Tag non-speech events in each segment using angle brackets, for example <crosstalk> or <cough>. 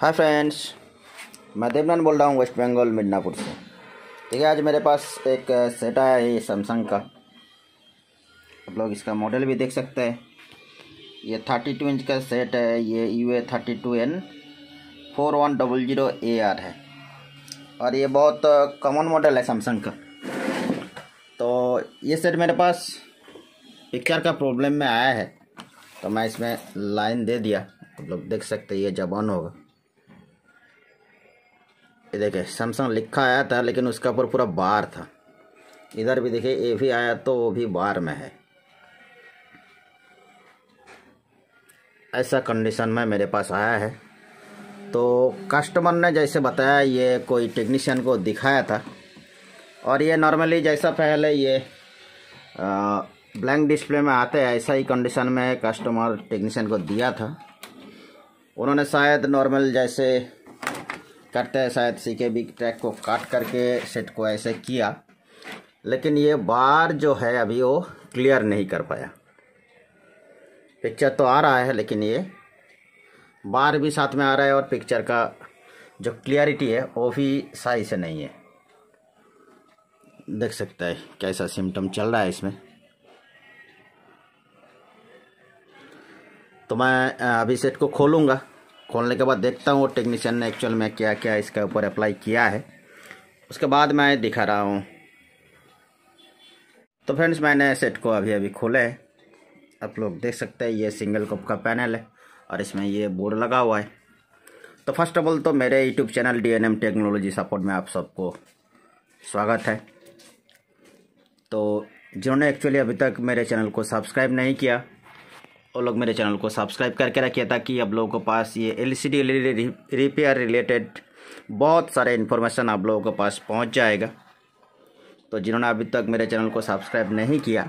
hi friends मैं देवनंद बोल रहा हूँ वेस्ट बंगाल मिडनापुर से ठीक है आज मेरे पास एक सेट आया है ये सैमसंग का आप लोग इसका मॉडल भी देख सकते हैं ये थर्टी टू इंच का सेट है ये U A thirty two N four one double zero A R है और ये बहुत कॉमन मॉडल है सैमसंग का तो ये सेट मेरे पास पिक्चर का प्रॉब्लम में आया है तो मैं इसमें लाइन दे दिया आप लोग देख सकते ये जब ऑन होगा ये सैमसंग लिखा आया था लेकिन उसका ऊपर पूरा बार था इधर भी देखिए ये भी आया तो वो भी बार में है ऐसा कंडीशन में मेरे पास आया है तो कस्टमर ने जैसे बताया ये कोई टेक्नीशियन को दिखाया था और ये नॉर्मली जैसा पहले ये ब्लैंक डिस्प्ले में आते हैं ऐसा ही कंडीशन में कस्टमर टेक्नीशियन को दिया था उन्होंने शायद नॉर्मल जैसे करते हैं शायद सी के बी ट्रैक को काट करके सेट को ऐसे किया लेकिन ये बार जो है अभी वो क्लियर नहीं कर पाया पिक्चर तो आ रहा है लेकिन ये बार भी साथ में आ रहा है और पिक्चर का जो क्लियरिटी है वो भी सही से नहीं है देख सकता है कैसा सिम्टम चल रहा है इसमें तो मैं अभी सेट को खोलूँगा खोलने के बाद देखता हूँ टेक्नीशियन ने एक्चुअल में क्या क्या इसके ऊपर अप्लाई किया है उसके बाद मैं दिखा रहा हूँ तो फ्रेंड्स मैंने सेट को अभी अभी खोला है आप लोग देख सकते हैं ये सिंगल कप का पैनल है और इसमें ये बोर्ड लगा हुआ है तो फर्स्ट ऑफ ऑल तो मेरे YouTube channel D N M technology support में आप सबको स्वागत है तो जिन्होंने एक्चुअली अभी तक मेरे चैनल को सब्सक्राइब नहीं किया और लोग मेरे चैनल को सब्सक्राइब करके रखिए ताकि आप लोगों के पास ये L C D repair related बहुत सारे इन्फॉर्मेशन आप लोगों के पास पहुंच जाएगा तो जिन्होंने अभी तक मेरे चैनल को सब्सक्राइब नहीं किया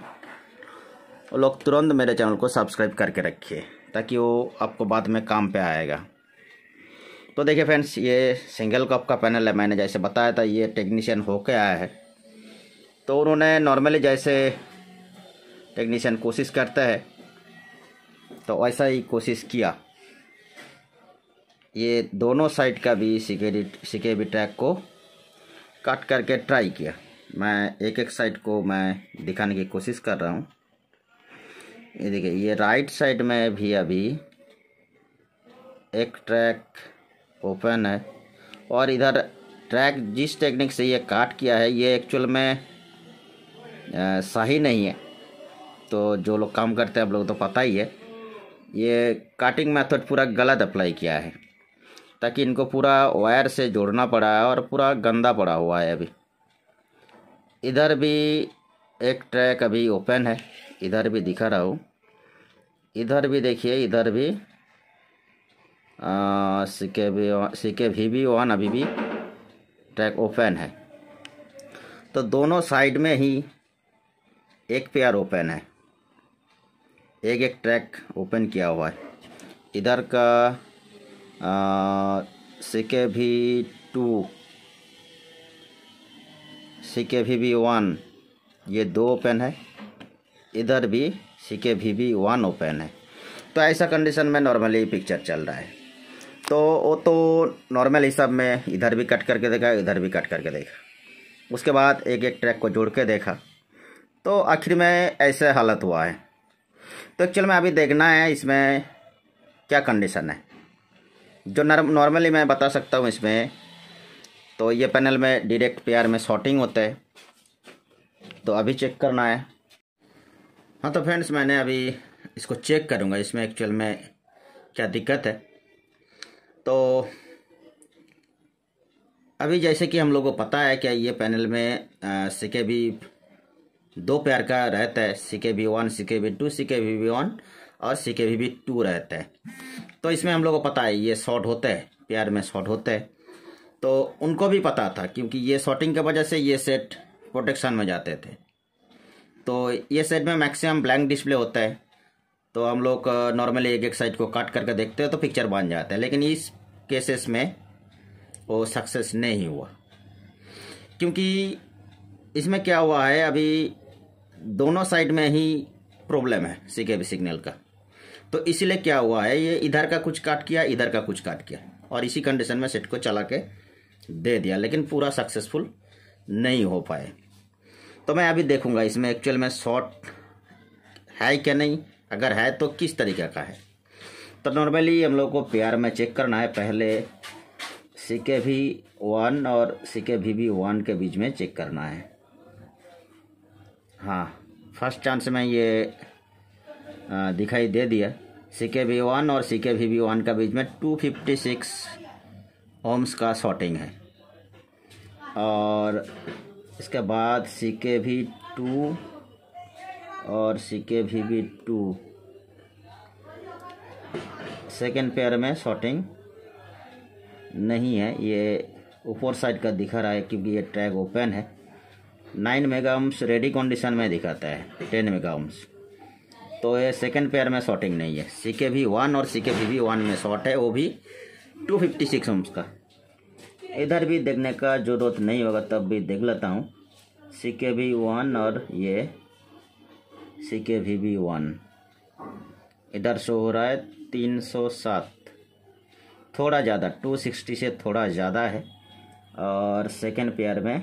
वो लोग तुरंत मेरे चैनल को सब्सक्राइब करके रखिए ताकि वो आपको बाद में काम पे आएगा तो देखिए फ्रेंड्स ये सिंगल कप का पैनल है मैंने जैसे बताया था ये टेक्नीशियन होके आया है तो उन्होंने नॉर्मली जैसे टेक्नीशियन कोशिश करता है तो ऐसा ही कोशिश किया ये दोनों साइड का भी सिके भी ट्रैक को कट करके ट्राई किया मैं एक एक साइड को मैं दिखाने की कोशिश कर रहा हूँ ये देखिए ये राइट साइड में भी अभी एक ट्रैक ओपन है और इधर ट्रैक जिस टेक्निक से ये काट किया है ये एक्चुअल में आ, सही नहीं है तो जो लोग काम करते हैं आप लोग तो पता ही है ये काटिंग मेथड पूरा गलत अप्लाई किया है ताकि इनको पूरा वायर से जोड़ना पड़ा है और पूरा गंदा पड़ा हुआ है अभी इधर भी एक ट्रैक अभी ओपन है इधर भी दिखा रहा हूँ इधर भी देखिए इधर भी सिके भी सिके भी भी वन अभी भी ट्रैक ओपन है तो दोनों साइड में ही एक पेयर ओपन है एक एक ट्रैक ओपन किया हुआ है इधर का सी के भी टू सी के भी भी वन ये दो ओपन है इधर भी सी के भी भी वन ओपन है तो ऐसा कंडीशन में नॉर्मली पिक्चर चल रहा है तो वो तो नॉर्मल हिसाब में इधर भी कट करके देखा इधर भी कट करके देखा उसके बाद एक एक ट्रैक को जोड़ के देखा तो आखिर में ऐसे हालत हुआ है तो एक्चुअल में अभी देखना है इसमें क्या कंडीशन है जो नॉर्मली मैं बता सकता हूँ इसमें तो ये पैनल में डायरेक्ट पेयर में शॉटिंग होता है तो अभी चेक करना है हाँ तो फ्रेंड्स मैंने अभी इसको चेक करूँगा इसमें एक्चुअल में क्या दिक्कत है तो अभी जैसे कि हम लोगों को पता है क्या ये पैनल में सिके भी दो पेयर का रहता है सी K we one C K we to C K V V one और C K V V to रहता है तो इसमें हम लोग को पता है ये शॉर्ट होते हैं पेयर में शॉर्ट होते हैं तो उनको भी पता था क्योंकि ये शॉर्टिंग की वजह से ये सेट प्रोटेक्शन में जाते थे तो ये सेट में मैक्सिमम ब्लैंक डिस्प्ले होता है तो हम लोग नॉर्मली एक एक साइड को काट करके देखते हैं तो पिक्चर बन जाता है लेकिन इस केसेस में वो सक्सेस नहीं हुआ क्योंकि इसमें क्या हुआ है अभी दोनों साइड में ही प्रॉब्लम है सी के सिग्नल का तो इसलिए क्या हुआ है ये इधर का कुछ काट किया इधर का कुछ काट किया और इसी कंडीशन में सेट को चला के दे दिया लेकिन पूरा सक्सेसफुल नहीं हो पाए तो मैं अभी देखूंगा इसमें एक्चुअल में शॉर्ट है क्या नहीं अगर है तो किस तरीके का है तो नॉर्मली हम लोग को प्यार में चेक करना है पहले सी के भी वन और सी के भी वन के बीच में चेक करना है हाँ फर्स्ट चांस में ये दिखाई दे दिया सी के वी वन और C K V V one का बीच में टू फिफ्टी सिक्स ओम्स का शॉटिंग है और इसके बाद सी के वी टू और C K V V two second pair में शॉटिंग नहीं है ये ऊपर साइड का दिखा रहा है क्योंकि ये ट्रैक ओपन है nine mega ohms ready condition में दिखाता है टेन मेगा ओम्स तो ये सेकंड पेयर में शॉर्टिंग नहीं है सी के वी वन और C K V V one में शॉर्ट है वो भी टू फिफ्टी सिक्स ओम्स का इधर भी देखने का जरूरत नहीं होगा तब भी देख लेता हूँ सी के वी वन और ये C K V V one इधर शो हो रहा है तीन सौ सात थोड़ा ज़्यादा टू सिक्सटी से थोड़ा ज़्यादा है और सेकेंड पेयर में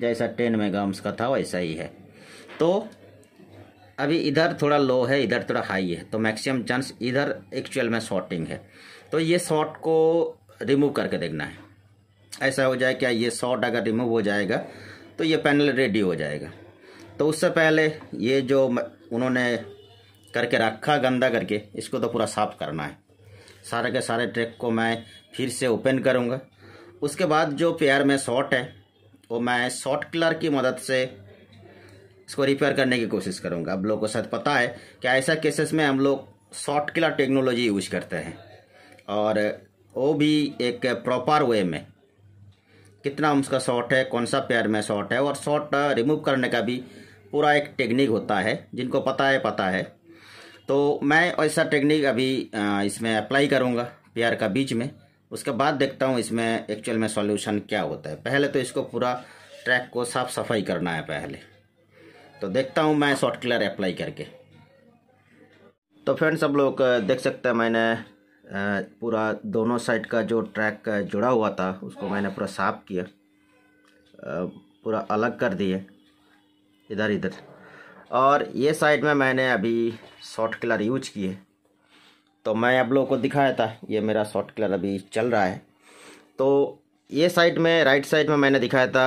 जैसा टेन मेगाम्स का था वैसा ही है तो अभी इधर थोड़ा लो है इधर थोड़ा हाई है तो मैक्सिमम चांस इधर एक्चुअल में शॉर्टिंग है तो ये शॉर्ट को रिमूव करके देखना है ऐसा हो जाए क्या ये शॉर्ट अगर रिमूव हो जाएगा तो ये पैनल रेडी हो जाएगा तो उससे पहले ये जो उन्होंने करके रखा गंदा करके इसको तो पूरा साफ करना है सारे के सारे ट्रैक को मैं फिर से ओपन करूँगा उसके बाद जो पेयर में शॉर्ट है वो मैं शॉर्ट क्लर की मदद से इसको रिपेयर करने की कोशिश करूँगा आप लोग को शायद पता है कि ऐसा केसेस में हम लोग शॉर्ट क्लर टेक्नोलॉजी यूज करते हैं और वो भी एक प्रॉपर वे में कितना उसका शॉर्ट है कौन सा पेयर में शॉर्ट है और शॉर्ट रिमूव करने का भी पूरा एक टेक्निक होता है जिनको पता है पता है तो मैं ऐसा टेक्निक अभी इसमें अप्लाई करूँगा पेयर का बीच में उसके बाद देखता हूँ इसमें एक्चुअल में सॉल्यूशन क्या होता है पहले तो इसको पूरा ट्रैक को साफ सफाई करना है पहले तो देखता हूँ मैं शॉर्ट क्लियर अप्लाई करके तो फ्रेंड्स सब लोग देख सकते हैं मैंने पूरा दोनों साइड का जो ट्रैक जुड़ा हुआ था उसको मैंने पूरा साफ किया पूरा अलग कर दिए इधर इधर और ये साइड में मैंने अभी शॉर्ट क्लर यूज किए तो मैं आप लोगों को दिखाया था ये मेरा शॉर्ट कलर अभी चल रहा है तो ये साइड में राइट साइड में मैंने दिखाया था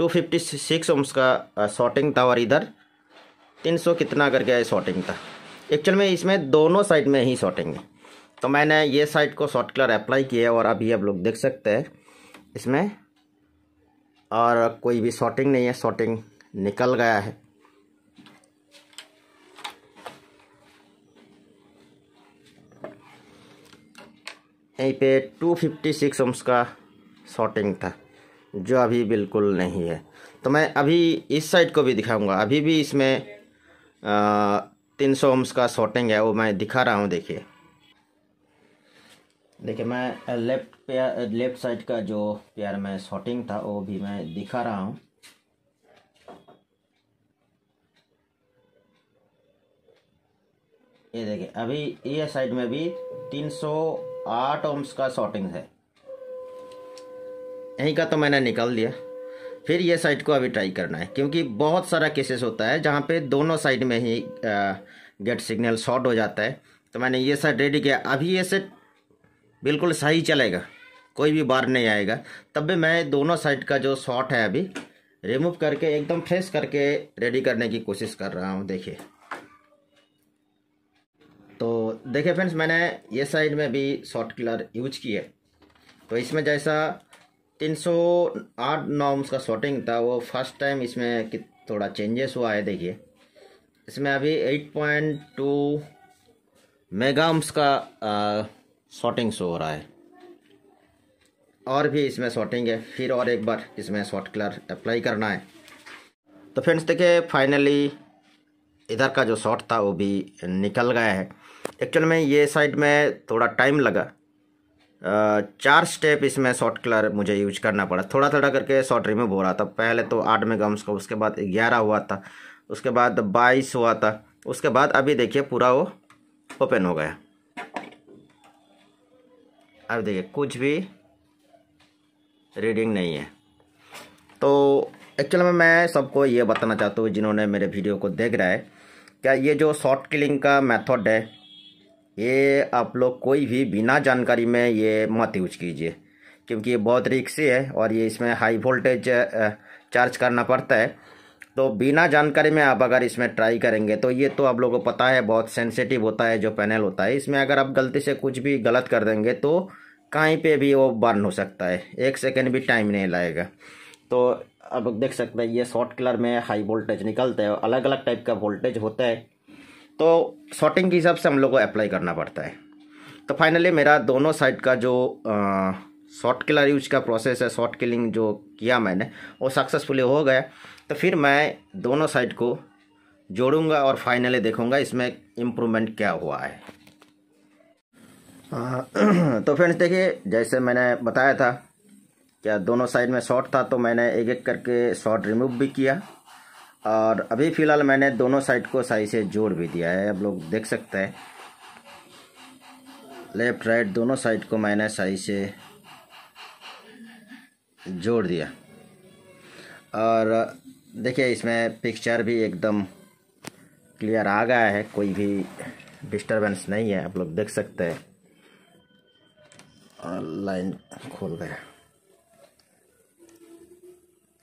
256 फिफ्टी सिक्स ओम्स का शॉर्टिंग था और इधर 300 कितना करके शॉर्टिंग था एक्चुअल में इसमें दोनों साइड में ही शॉर्टिंग है तो मैंने ये साइड को शॉर्ट कलर अप्लाई किया और अभी आप लोग देख सकते हैं इसमें और कोई भी शॉर्टिंग नहीं है शॉर्टिंग निकल गया है यहीं पे 256 फिफ्टी का शॉर्टिंग था जो अभी बिल्कुल नहीं है तो मैं अभी इस साइड को भी दिखाऊंगा अभी भी इसमें तीन सौ ओम्स का शॉर्टिंग है वो मैं दिखा रहा हूँ देखिए देखिए मैं लेफ्ट पेयर लेफ्ट साइड का जो पेयर में शॉर्टिंग था वो भी मैं दिखा रहा हूँ ये देखिए अभी ये साइड में भी तीन सौ आठ ओम्स का शॉर्टिंग है यहीं का तो मैंने निकाल दिया फिर ये साइड को अभी ट्राई करना है क्योंकि बहुत सारा केसेस होता है जहाँ पे दोनों साइड में ही गेट सिग्नल शॉर्ट हो जाता है तो मैंने ये साइड रेडी किया अभी ये सेट बिल्कुल सही चलेगा कोई भी बार नहीं आएगा तब भी मैं दोनों साइड का जो शॉर्ट है अभी रिमूव करके एकदम फ्रेश करके रेडी करने की कोशिश कर रहा हूँ देखिए तो देखिए फ्रेंड्स मैंने ये साइड में भी शॉर्ट किलर यूज की है तो इसमें जैसा 308 सौ आठ नॉम्स का शॉर्टिंग था वो फर्स्ट टाइम इसमें थोड़ा चेंजेस हुआ है देखिए इसमें अभी 8.2 मेगाम्स का शॉर्टिंग शो हो रहा है और भी इसमें शॉर्टिंग है फिर और एक बार इसमें शॉर्ट कलर अप्लाई करना है तो फ्रेंड्स देखिए फाइनली इधर का जो शॉट था वो भी निकल गया है एक्चुअल में ये साइड में थोड़ा टाइम लगा चार स्टेप इसमें शॉर्ट कलर मुझे यूज करना पड़ा थोड़ा थोड़ा करके शॉर्ट रिमूव हो रहा था पहले तो आठ में गम्स का उसके बाद ग्यारह हुआ था उसके बाद बाईस हुआ था उसके बाद अभी देखिए पूरा वो ओपन हो गया अब देखिए कुछ भी रीडिंग नहीं है तो एक्चुअल में मैं सबको ये बताना चाहता हूँ जिन्होंने मेरे वीडियो को देख रहा है क्या ये जो शॉर्ट किलिंग का मेथड है ये आप लोग कोई भी बिना जानकारी में ये मत यूज कीजिए क्योंकि ये बहुत रिक्सी है और ये इसमें हाई वोल्टेज चार्ज करना पड़ता है तो बिना जानकारी में आप अगर इसमें ट्राई करेंगे तो ये तो आप लोगों को पता है बहुत सेंसिटिव होता है जो पैनल होता है इसमें अगर आप गलती से कुछ भी गलत कर देंगे तो कहीं पे भी वो बर्न हो सकता है एक सेकेंड भी टाइम नहीं लाएगा तो अब देख सकते हैं ये शॉर्ट किलर में हाई वोल्टेज निकलता है अलग अलग टाइप का वोल्टेज होता है तो शॉर्टिंग के हिसाब से हम लोग को अप्लाई करना पड़ता है तो फाइनली मेरा दोनों साइड का जो शॉर्ट किलर यूज का प्रोसेस है शॉर्ट किलिंग जो किया मैंने वो सक्सेसफुली हो गया तो फिर मैं दोनों साइड को जोड़ूंगा और फाइनली देखूंगा इसमें इम्प्रूवमेंट क्या हुआ है <clears throat> तो फ्रेंड्स देखिए जैसे मैंने बताया था क्या दोनों साइड में शॉर्ट था तो मैंने एक एक करके शॉर्ट रिमूव भी किया और अभी फ़िलहाल मैंने दोनों साइड को सही से जोड़ भी दिया है अब लोग देख सकते हैं लेफ्ट राइट दोनों साइड को मैंने सही से जोड़ दिया और देखिए इसमें पिक्चर भी एकदम क्लियर आ गया है कोई भी डिस्टरबेंस नहीं है आप लोग देख सकते हैं और लाइन खोल गया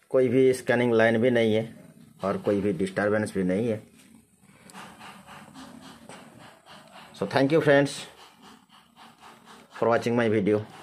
कोई भी स्कैनिंग लाइन भी नहीं है और कोई भी डिस्टर्बेंस भी नहीं है so thank you friends for watching my video